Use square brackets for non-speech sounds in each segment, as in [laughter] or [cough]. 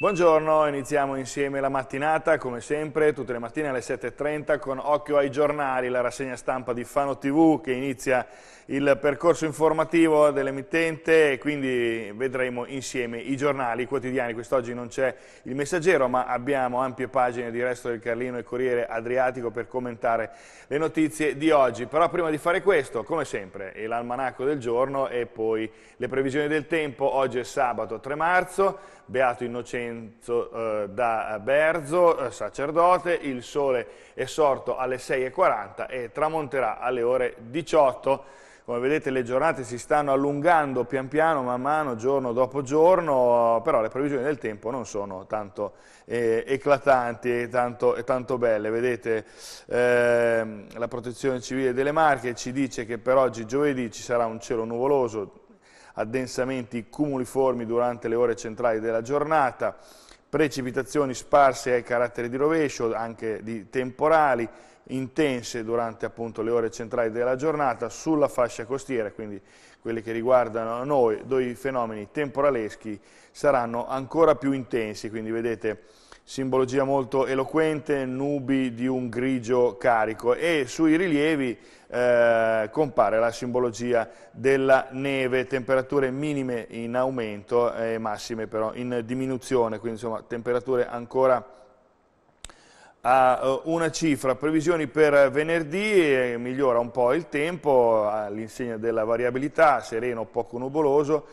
Buongiorno, iniziamo insieme la mattinata, come sempre, tutte le mattine alle 7.30 con Occhio ai giornali, la rassegna stampa di Fano TV che inizia il percorso informativo dell'emittente e quindi vedremo insieme i giornali i quotidiani. Quest'oggi non c'è il messaggero ma abbiamo ampie pagine di Resto del Carlino e Corriere Adriatico per commentare le notizie di oggi. Però prima di fare questo, come sempre, l'almanacco del giorno e poi le previsioni del tempo. Oggi è sabato 3 marzo, Beato Innocenzo eh, da Berzo, eh, sacerdote, il sole è sorto alle 6.40 e tramonterà alle ore 18. Come vedete le giornate si stanno allungando pian piano, man mano, giorno dopo giorno, però le previsioni del tempo non sono tanto eh, eclatanti e tanto, e tanto, belle. Vedete eh, la protezione civile delle Marche ci dice che per oggi giovedì ci sarà un cielo nuvoloso, addensamenti cumuliformi durante le ore centrali della giornata, precipitazioni sparse ai caratteri di rovescio, anche di temporali, intense durante appunto, le ore centrali della giornata sulla fascia costiera, quindi quelle che riguardano noi, dove i fenomeni temporaleschi saranno ancora più intensi, quindi vedete simbologia molto eloquente, nubi di un grigio carico e sui rilievi eh, compare la simbologia della neve, temperature minime in aumento e massime però in diminuzione, quindi insomma temperature ancora più a eh, una cifra, previsioni per venerdì, migliora un po' il tempo eh, all'insegna della variabilità, sereno, poco nuvoloso,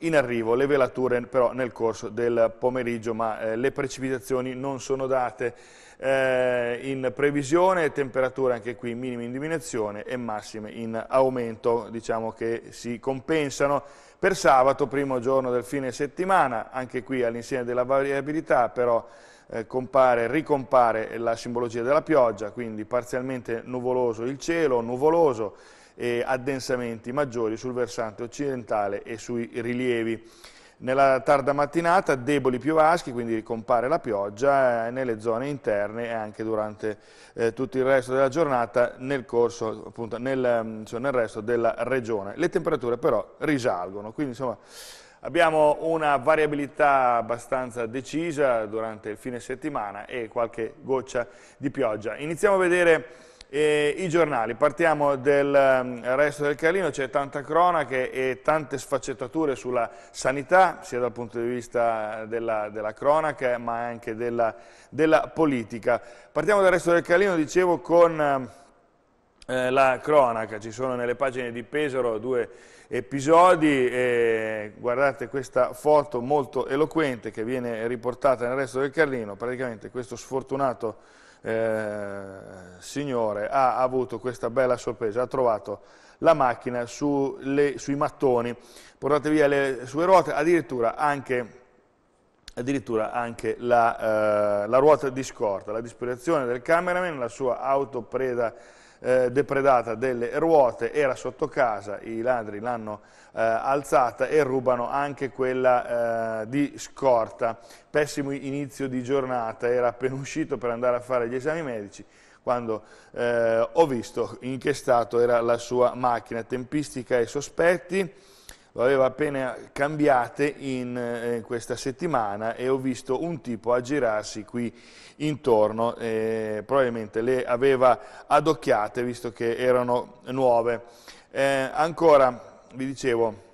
in arrivo le velature però nel corso del pomeriggio, ma eh, le precipitazioni non sono date eh, in previsione, temperature anche qui minime in diminuzione e massime in aumento, diciamo che si compensano. Per sabato, primo giorno del fine settimana, anche qui all'insegna della variabilità, però eh, compare e ricompare la simbologia della pioggia, quindi parzialmente nuvoloso il cielo, nuvoloso e addensamenti maggiori sul versante occidentale e sui rilievi. Nella tarda mattinata deboli piovaschi, quindi ricompare la pioggia eh, nelle zone interne e anche durante eh, tutto il resto della giornata nel, corso, appunto, nel, cioè nel resto della regione. Le temperature però risalgono, quindi insomma Abbiamo una variabilità abbastanza decisa durante il fine settimana e qualche goccia di pioggia. Iniziamo a vedere eh, i giornali, partiamo del mm, resto del Carlino, c'è tanta cronaca e tante sfaccettature sulla sanità, sia dal punto di vista della, della cronaca ma anche della, della politica. Partiamo dal resto del Carlino, dicevo, con... Mm, eh, la cronaca, ci sono nelle pagine di Pesaro due episodi, eh, guardate questa foto molto eloquente che viene riportata nel resto del Carlino, praticamente questo sfortunato eh, signore ha avuto questa bella sorpresa, ha trovato la macchina su le, sui mattoni, portate via le sue ruote, addirittura anche addirittura anche la, eh, la, ruota di scorta, la disperazione del cameraman, la sua auto preda eh, depredata delle ruote, era sotto casa, i ladri l'hanno eh, alzata e rubano anche quella eh, di scorta. Pessimo inizio di giornata, era appena [laughs] uscito per andare a fare gli esami medici, quando eh, ho visto in che stato era la sua macchina, tempistica e sospetti, lo aveva appena cambiate in eh, questa settimana e ho visto un tipo aggirarsi qui intorno, eh, probabilmente le aveva adocchiate visto che erano nuove. Eh, ancora, vi dicevo,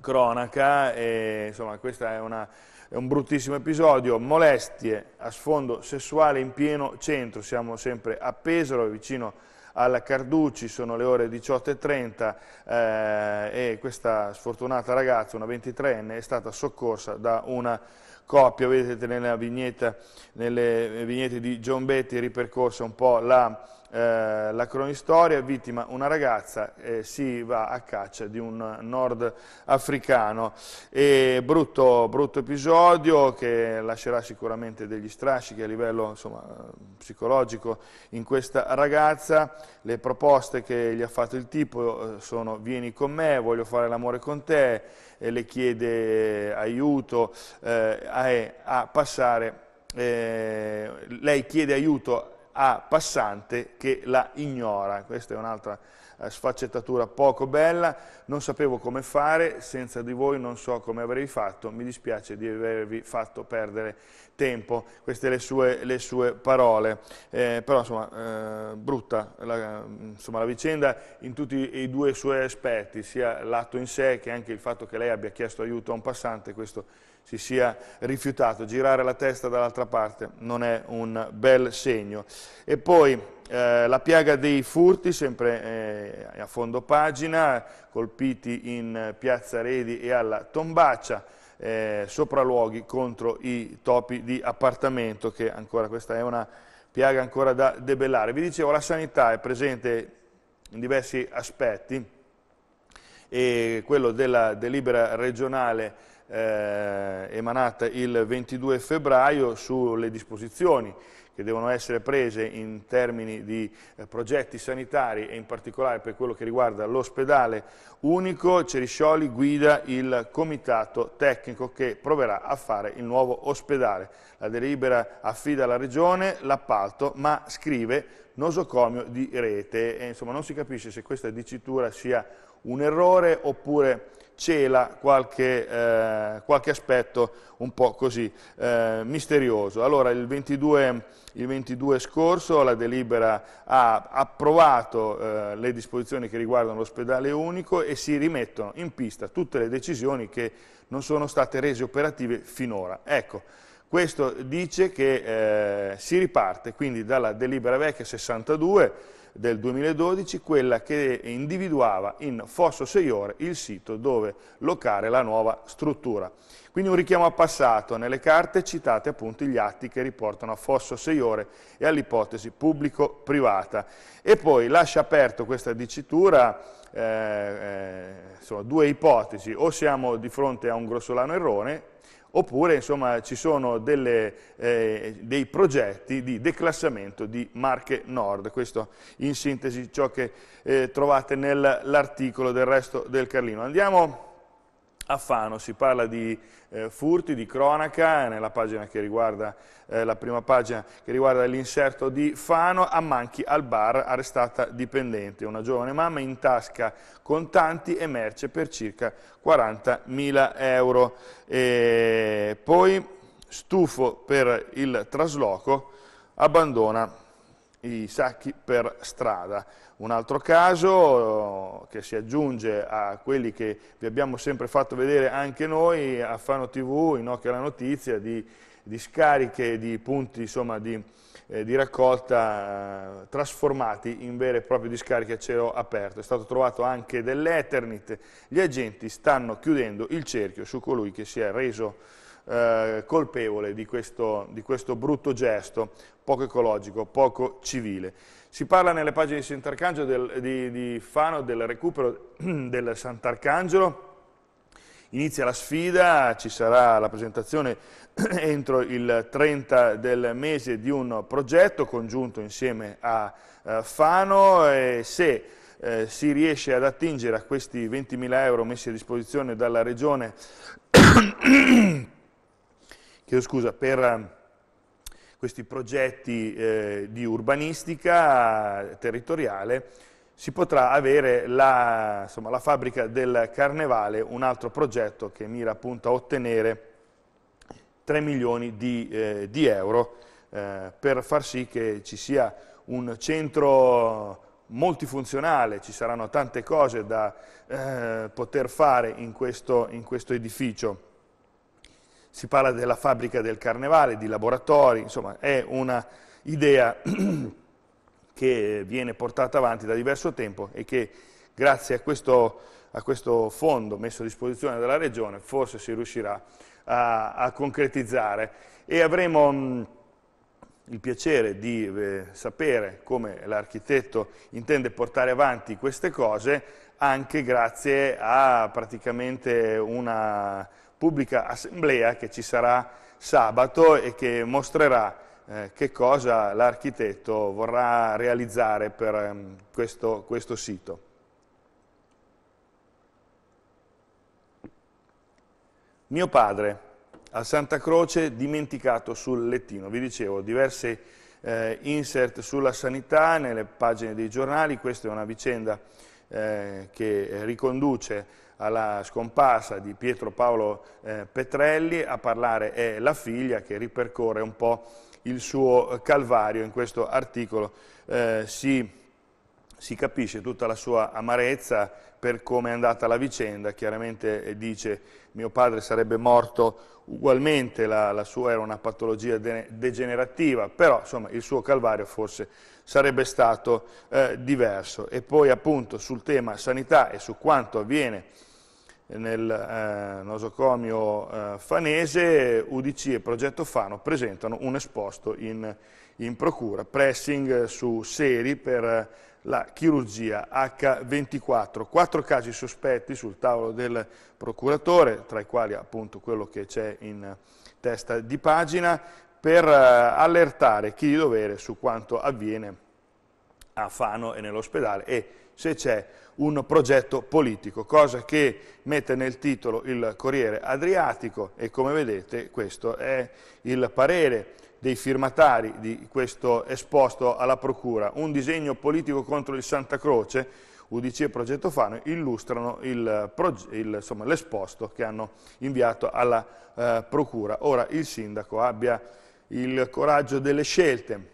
cronaca, insomma questo è, è un bruttissimo episodio, molestie a sfondo sessuale in pieno centro, siamo sempre a Pesaro, vicino a alla Carducci, sono le ore 18.30 eh, e questa sfortunata ragazza, una 23enne, è stata soccorsa da una copia, vedete nella vignetta, nelle vignette di John Betty ripercorsa un po' la, eh, la cronistoria, vittima una ragazza, eh, si va a caccia di un nordafricano, E brutto, brutto episodio che lascerà sicuramente degli strascichi a livello insomma, psicologico in questa ragazza. Le proposte che gli ha fatto il tipo eh, sono vieni con me, voglio fare l'amore con te, le chiede eh, aiuto, eh, eh, a passare, lei chiede aiuto a passante che la ignora. Questa è un'altra eh, sfaccettatura poco bella, non sapevo come fare, senza di voi non so come avrei fatto, mi dispiace di avervi fatto perdere tempo, queste le sue, le sue parole, eh, però insomma eh, brutta la, insomma, la, vicenda in tutti i due suoi aspetti, sia l'atto in sé che anche il fatto che lei abbia chiesto aiuto a un passante, questo si sia rifiutato, girare la testa dall'altra parte non è un bel segno. E poi eh, la piaga dei furti, sempre eh, a fondo pagina, colpiti in Piazza Redi e alla Tombaccia, eh, sopralluoghi contro i topi di appartamento, che ancora questa è una piaga ancora da debellare. Vi dicevo, la sanità è presente in diversi aspetti e quello della delibera regionale eh, emanata il 22 febbraio sulle disposizioni che devono essere prese in termini di eh, progetti sanitari e in particolare per quello che riguarda l'ospedale unico, Ceriscioli guida il comitato tecnico che proverà a fare il nuovo ospedale. La delibera affida alla Regione l'appalto ma scrive nosocomio di rete e insomma non si capisce se questa dicitura sia un errore oppure cela qualche, eh, qualche aspetto un po' così eh, misterioso. Allora il 22, il 22, scorso la delibera ha approvato eh, le disposizioni che riguardano l'ospedale unico e si rimettono in pista tutte le decisioni che non sono state rese operative finora. Ecco, questo dice che eh, si riparte quindi dalla delibera vecchia 62 del 2012, quella che individuava in Fosso Seiore il sito dove locare la nuova struttura. Quindi un richiamo al passato, nelle carte citate appunto gli atti che riportano a Fosso Seiore e all'ipotesi pubblico-privata. E poi lascia aperto questa dicitura eh, eh, insomma, due ipotesi, o siamo di fronte a un grossolano errore, oppure insomma, ci sono delle, eh, dei progetti di declassamento di Marche Nord. Questo in sintesi ciò che eh, trovate nell'articolo del resto del Carlino. Andiamo a Fano, si parla di eh, furti, di cronaca, eh, nella pagina che riguarda, eh, la prima pagina che riguarda l'inserto di Fano, a Manchi al bar, arrestata dipendente, una giovane mamma in tasca contanti e merce per circa 40.000 euro. E poi, stufo per il trasloco, abbandona i sacchi per strada. Un altro caso eh, che si aggiunge a quelli che vi abbiamo sempre fatto vedere anche noi a Fano TV, in Occhio alla Notizia, di, di scariche, di punti insomma, di, eh, di, raccolta eh, trasformati in vere e proprie discariche a cielo aperto. È stato trovato anche dell'Eternit. Gli agenti stanno chiudendo il cerchio su colui che si è reso eh, colpevole di questo, di questo brutto gesto poco ecologico, poco civile. Si parla nelle pagine di Sant'Arcangelo del, di, di Fano del recupero [clears throat] del Sant'Arcangelo, inizia la sfida, ci sarà la presentazione [clears throat] entro il 30 del mese di un progetto congiunto insieme a eh, Fano e se eh, si riesce ad attingere a questi 20.000 euro messi a disposizione dalla Regione [clears throat] chiedo scusa, per questi progetti eh, di urbanistica territoriale, si potrà avere la, insomma, la, fabbrica del Carnevale, un altro progetto che mira appunto a ottenere 3 milioni di, eh, di euro eh, per far sì che ci sia un centro multifunzionale, ci saranno tante cose da eh, poter fare in questo, in questo edificio si parla della fabbrica del carnevale, di laboratori, insomma è un'idea [clears throat] che viene portata avanti da diverso tempo e che grazie a questo, a questo fondo messo a disposizione dalla Regione forse si riuscirà a, a concretizzare e avremo mh, mm, il piacere di eh, sapere come l'architetto intende portare avanti queste cose anche grazie a praticamente una pubblica assemblea che ci sarà sabato e che mostrerà eh, che cosa l'architetto vorrà realizzare per um, questo, questo sito. Mio padre, a Santa Croce dimenticato sul lettino. Vi dicevo, diverse eh, insert sulla sanità nelle pagine dei giornali, questa è una vicenda eh, che riconduce alla scomparsa di Pietro Paolo eh, Petrelli, a parlare è la figlia che ripercorre un po' il suo calvario. In questo articolo eh, si, si, capisce tutta la sua amarezza per come è andata la vicenda. Chiaramente eh, dice mio padre sarebbe morto ugualmente, la, la sua era una patologia de degenerativa, però insomma il suo calvario forse sarebbe stato eh, diverso. E poi appunto sul tema sanità e su quanto avviene nel eh, nosocomio eh, fanese, UDC e Progetto Fano presentano un esposto in, in procura, pressing su Seri per la chirurgia H24. Quattro casi sospetti sul tavolo del procuratore, tra i quali appunto quello che c'è in testa di pagina, per eh, allertare chi di dovere su quanto avviene a Fano e nell'ospedale e se c'è un progetto politico, cosa che mette nel titolo il Corriere Adriatico e come vedete questo è il parere dei firmatari di questo esposto alla Procura, un disegno politico contro il Santa Croce, UDC e Progetto Fano illustrano l'esposto che hanno inviato alla eh, Procura. Ora il Sindaco abbia il coraggio delle scelte,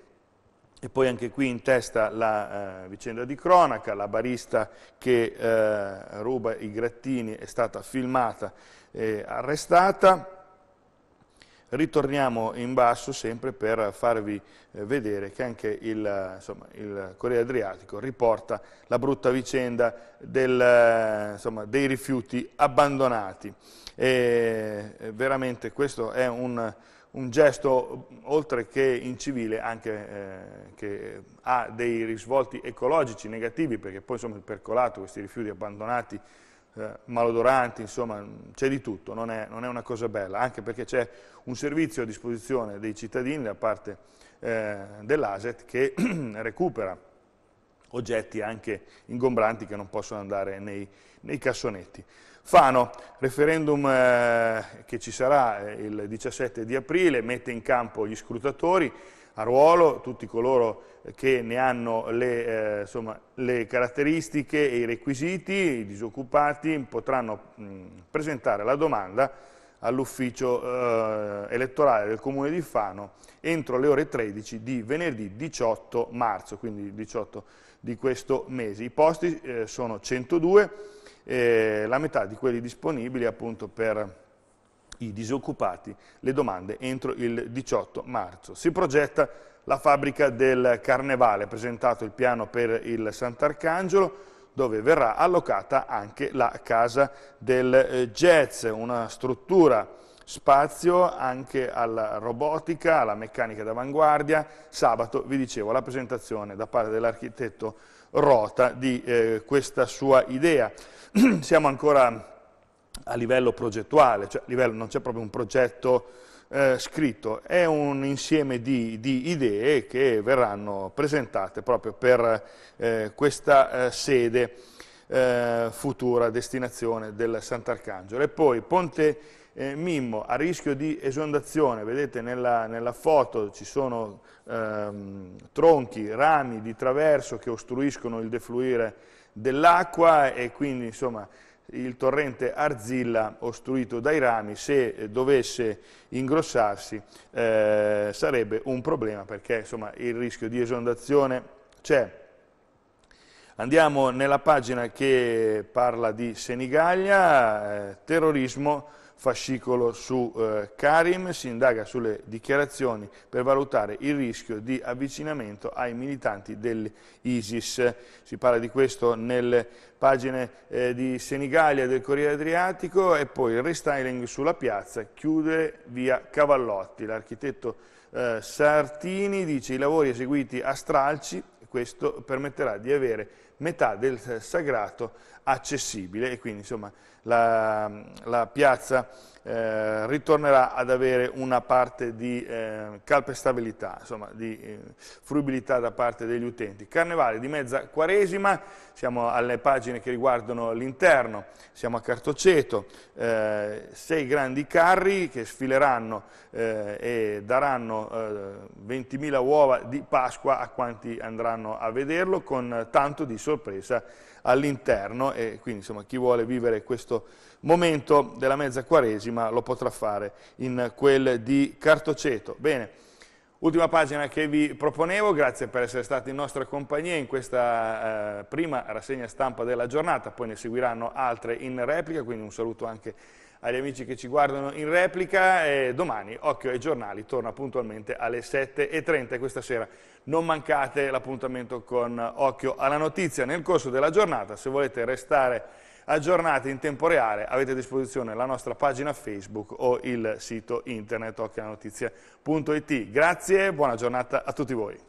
e poi anche qui in testa la eh, vicenda di cronaca, la barista che eh, ruba i grattini è stata filmata e arrestata. Ritorniamo in basso sempre per farvi eh, vedere che anche il, insomma, il Corriere Adriatico riporta la brutta vicenda del, eh, insomma, dei rifiuti abbandonati. E, eh, veramente questo è un un gesto oltre che incivile anche eh, che ha dei risvolti ecologici negativi perché poi insomma il percolato, questi rifiuti abbandonati, eh, malodoranti, insomma c'è di tutto, non è, non è, una cosa bella, anche perché c'è un servizio a disposizione dei cittadini da parte eh, dell'ASET che [clears throat] recupera oggetti anche ingombranti che non possono andare nei, nei cassonetti. Fano, referendum eh, che ci sarà eh, il 17 di aprile, mette in campo gli scrutatori a ruolo, tutti coloro che ne hanno le, eh, insomma, le caratteristiche e i requisiti, i disoccupati potranno presentare la domanda all'ufficio eh, elettorale del Comune di Fano entro le ore 13 di venerdì 18 marzo, quindi 18 di questo mese. I posti eh, sono 102 eh, la metà di quelli disponibili appunto per i disoccupati le domande entro il 18 marzo. Si progetta la fabbrica del Carnevale, presentato il piano per il Sant'Arcangelo, dove verrà allocata anche la casa del eh, jazz, una struttura spazio anche alla robotica, alla meccanica d'avanguardia. Sabato, vi dicevo, la presentazione da parte dell'architetto Rota di eh, questa sua idea. [clears throat] Siamo ancora a livello progettuale, cioè a livello, non c'è proprio un progetto eh, scritto, è un insieme di, di, idee che verranno presentate proprio per eh, questa eh, sede eh, futura destinazione del Sant'Arcangelo. E poi Ponte eh, Mimmo a rischio di esondazione, vedete nella, nella foto ci sono ehm, tronchi, rami di traverso che ostruiscono il defluire dell'acqua e quindi insomma il torrente Arzilla ostruito dai rami se dovesse ingrossarsi eh, sarebbe un problema perché insomma, il rischio di esondazione c'è. Andiamo nella pagina che parla di Senigallia, eh, terrorismo, fascicolo su eh, Karim, si indaga sulle dichiarazioni per valutare il rischio di avvicinamento ai militanti dell'ISIS. Si parla di questo nelle pagine eh, di Senigallia del Corriere Adriatico e poi il restyling sulla piazza, chiude via Cavallotti. L'architetto eh, Sartini dice i lavori eseguiti a stralci, questo permetterà di avere metà del sagrato accessibile e quindi insomma, la, la, piazza eh, ritornerà ad avere una parte di eh, calpestabilità, insomma, di eh, fruibilità da parte degli utenti. Carnevale di mezza quaresima, siamo alle pagine che riguardano l'interno, siamo a Cartoceto, eh, sei grandi carri che sfileranno eh, e daranno 20.000 eh, uova di Pasqua a quanti andranno a vederlo con tanto di soddisfazione sorpresa all'interno e quindi insomma, chi vuole vivere questo momento della mezza quaresima lo potrà fare in quel di Cartoceto. Bene. Ultima pagina che vi proponevo, grazie per essere stati in nostra compagnia in questa eh, prima rassegna stampa della giornata, poi ne seguiranno altre in replica, quindi un saluto anche a agli amici che ci guardano in replica e domani Occhio ai giornali torna puntualmente alle 7.30 questa sera non mancate l'appuntamento con Occhio alla notizia nel corso della giornata se volete restare aggiornati in tempo reale avete a disposizione la nostra pagina Facebook o il sito internet occhioallanotizia.it grazie buona giornata a tutti voi